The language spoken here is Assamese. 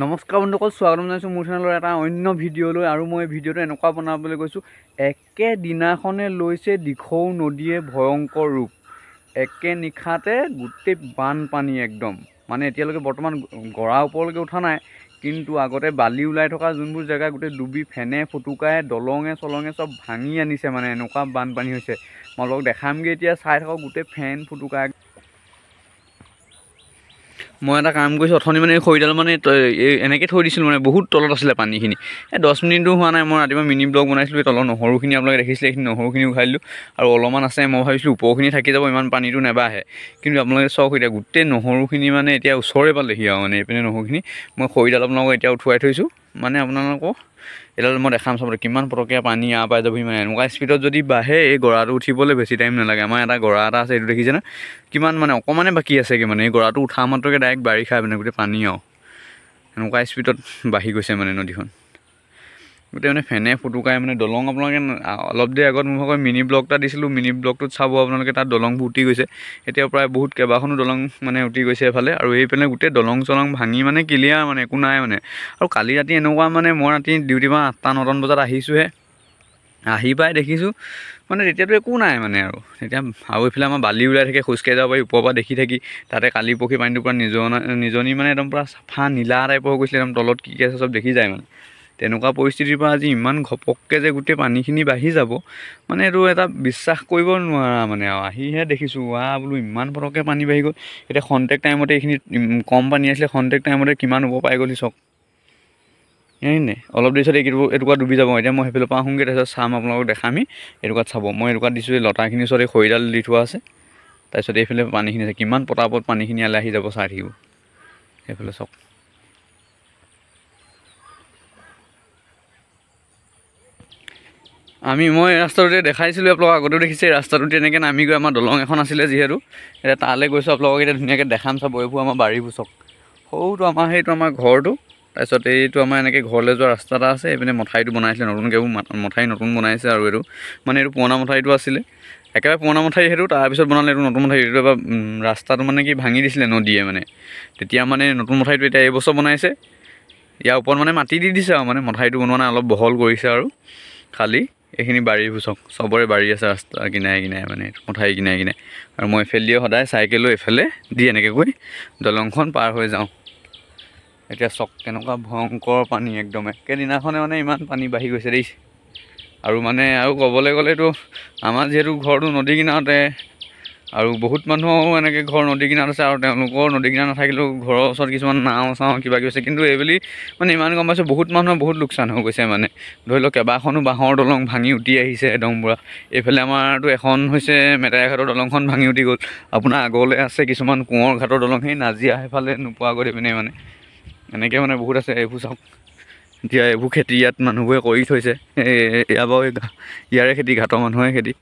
নমস্কাৰ বন্ধুসকল স্বাগতম জনাইছোঁ মোৰ চেনেলৰ এটা অন্য ভিডিঅ'লৈ আৰু মই ভিডিঅ'টো এনেকুৱা বনাবলৈ গৈছোঁ একেদিনাখনে লৈছে দিখৌ নদীয়ে ভয়ংকৰ ৰূপ একে নিশাতে গোটেই বানপানী একদম মানে এতিয়ালৈকে বৰ্তমান গৰা ওপৰলৈকে উঠা নাই কিন্তু আগতে বালি ওলাই থকা যোনবোৰ জেগা গোটেই ডুবি ফেনে ফুটুকাই দলঙে চলঙে চব ভাঙি আনিছে মানে এনেকুৱা বানপানী হৈছে মই অলপ দেখামগৈ এতিয়া চাই থাকক গোটেই ফেন ফুটুকাই মই এটা কাম কৰিছোঁ অথনি মানে এই খৰিডাল মানে এনেকৈ থৈ দিছিলোঁ মানে বহুত তলত আছিলে পানীখিনি এই দহ মিনিটো হোৱা নাই মই ৰাতিপুৱা মিনি ব্লগ বনাইছিলোঁ এই তলৰ নহৰুখিনি আপোনালোকে দেখিছিলে এইখিনি নহৰুখিনি উঠাই দিলোঁ আৰু অলপমান আছে মই ভাবিছিলোঁ ওপৰখিনি থাকি যাব ইমান পানীটো নেবাঢ়ে কিন্তু আপোনালোকে চাওক এতিয়া গোটেই নহৰুখিনি মানে এতিয়া ওচৰে পালেহি আৰু মানে এইপিনে নহৰুখিনি মই খৰিডাল আপোনালোকক এতিয়া উঠুৱাই থৈছোঁ মানে আপোনালোকৰ এডাল মই দেখাম চাব কিমান পৰকীয়া পানী আ পাই যাবহি মানে এনেকুৱা স্পীডত যদি বাঢ়ে এই গৰাটো উঠিবলৈ বেছি টাইম নালাগে আমাৰ এটা গৰা এটা আছে এইটো দেখিছে না কিমান মানে অকণমানে বাকী আছেগৈ মানে এই গৰাটো উঠা মাত্ৰকৈ ডাইৰেক্ট বাৰিষা মানে গোটেই পানী আৰু এনেকুৱা স্পীডত বাঢ়ি গৈছে মানে নদীখন গোটেই মানে ফেনে ফুটুকাই মানে দলং আপোনালোকে অলপ দেৰি আগত মোৰ ভাগৰ মিনি ব্লগ এটা দিছিলোঁ মিনি ব্লগটোত চাব আপোনালোকে তাত দলংবোৰ উটি গৈছে এতিয়া প্ৰায় বহুত কেইবাখনো দলং মানে উটি গৈছে এফালে আৰু এইফালে গোটেই দলং চলং ভাঙি মানে ক্লিয়াৰ মানে একো নাই মানে আৰু কালি ৰাতি এনেকুৱা মানে মই ৰাতি পৰা আঠটা নটামান বজাত আহিছোঁহে আহি পাই দেখিছোঁ মানে তেতিয়াতো একো নাই মানে আৰু তেতিয়া আৰু এইফালে আমাৰ বালি ওলাই থাকে খোজকাঢ়ি যাব পাৰি ওপৰৰ পৰা দেখি থাকি তাতে কালি পৰহি পানীটো পৰা নিজনা নিজনী মানে একদম পূৰা চাফা নীলা টাইপৰ হৈ গৈছিলে একদম তলত কি কি আছে চব দেখি যায় মানে তেনেকুৱা পৰিস্থিতিৰ পৰা আজি ইমান ঘপককৈ যে গোটেই পানীখিনি বাঢ়ি যাব মানে এইটো এটা বিশ্বাস কৰিব নোৱাৰা মানে আৰু আহিহে দেখিছোঁ ৱা বোলো ইমান পটককৈ পানী বাঢ়ি গ'ল এতিয়া খন্তেক টাইমতে এইখিনি কম পানী আছিলে খন্তেক টাইমতে কিমান হ'ব পাই গ'লহি চক নে অলপ দেৰি এইটো এটুকুৰা ডুবি যাব এতিয়া মই সেইফালৰ পৰা আহোঁগৈ তাৰপিছত চাম আপোনালোকক দেখামি এটুকুৰাত চাব মই এটুকুৰাত দিছোঁ এই লতাখিনিৰ ওচৰত এই খৰিডাল দি থোৱা আছে তাৰপিছত এইফালে পানীখিনি আছে কিমান পটাপত পানীখিনি আলে আহি যাব চাই থাকিব সেইফালে চাওক আমি মই ৰাস্তাটোতে দেখাইছিলোঁ আপোনালোকক আগতেও দেখিছে ৰাস্তাটোত তেনেকৈ নামি গৈ আমাৰ দলং এখন আছিলে যিহেতু এতিয়া তালৈ গৈছোঁ আপোনালোকক এতিয়া ধুনীয়াকৈ দেখাম চাব এইবোৰ আমাৰ বাৰীবোৰ চক সৰুটো আমাৰ সেইটো আমাৰ ঘৰটো তাৰপিছত এইটো আমাৰ এনেকৈ ঘৰলৈ যোৱা ৰাস্তা এটা আছে এইপিনে মঠাইটো বনাইছিলে নতুনকৈ এইবোৰ মথাৰি নতুন বনাইছে আৰু এইটো মানে এইটো পুৰণা মঠাইটো আছিলে একেবাৰে পুৰণা মঠাই সেইটো তাৰপিছত বনালে এইটো নতুন মঠাই এইটো এবাৰ ৰাস্তাটো মানে কি ভাঙি দিছিলে নদীয়ে মানে তেতিয়া মানে নতুন মঠাইটো এতিয়া এইবছৰ বনাইছে ইয়াৰ ওপৰত মানে মাটি দি দিছে আৰু মানে মঠাইটো বনোৱা নাই অলপ বহল কৰিছে আৰু খালী এইখিনি বাৰীৰ ভোচক চবৰে বাৰী আছে ৰাস্তা কিনাৰে কিনাৰে মানে কথাই কিনাৰে কিনাৰে আৰু মই এফালেদিয়ে সদায় চাইকেলো এফালে দি এনেকৈ দলংখন পাৰ হৈ যাওঁ এতিয়া চক কেনেকুৱা ভয়ংকৰ পানী একদম একেদিনাখনে মানে ইমান পানী বাঢ়ি গৈছে দেই আৰু মানে আৰু ক'বলৈ গ'লেতো আমাৰ যিহেতু ঘৰটো নদী কিনাৰতে আৰু বহুত মানুহৰো এনেকৈ ঘৰ নদী কিনাৰত আছে আৰু তেওঁলোকৰ নদী কিনাৰ নাথাকিলেও ঘৰৰ ওচৰত কিছুমান নাও চাওঁ কিবা কিবি আছে কিন্তু এইবেলি মানে ইমান গম পাইছোঁ বহুত মানুহৰ বহুত লোকচান হৈ গৈছে মানে ধৰি লওক কেইবাখনো বাঁহৰ দলং ভাঙি উটি আহিছে একদম পূৰা এইফালে আমাৰতো এখন হৈছে মেটাই ঘাটৰ দলংখন ভাঙি উটি গ'ল আপোনাৰ আগলৈ আছে কিছুমান কোঁৱৰ ঘাটৰ দলং সেই নাজিৰা সেইফালে নোপোৱা গৈ পিনে মানে এনেকৈ মানে বহুত আছে এইবোৰ চাওক এতিয়া এইবোৰ খেতি ইয়াত মানুহবোৰে কৰি থৈছে এই ইয়াৰ বাৰু ইয়াৰে খেতি ঘাটৰ মানুহৰে খেতি